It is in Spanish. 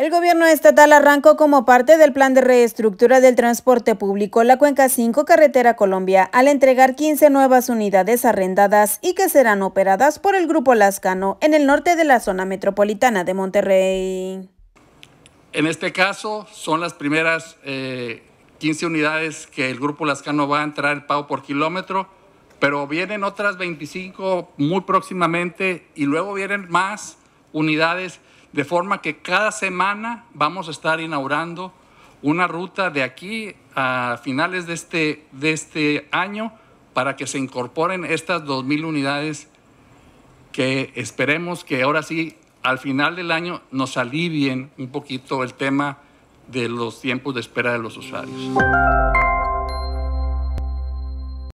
El gobierno estatal arrancó como parte del plan de reestructura del transporte público la Cuenca 5 Carretera Colombia al entregar 15 nuevas unidades arrendadas y que serán operadas por el Grupo Lascano en el norte de la zona metropolitana de Monterrey. En este caso son las primeras 15 eh, unidades que el Grupo Lascano va a entrar el pago por kilómetro, pero vienen otras 25 muy próximamente y luego vienen más unidades de forma que cada semana vamos a estar inaugurando una ruta de aquí a finales de este, de este año para que se incorporen estas 2.000 unidades que esperemos que ahora sí, al final del año, nos alivien un poquito el tema de los tiempos de espera de los usuarios.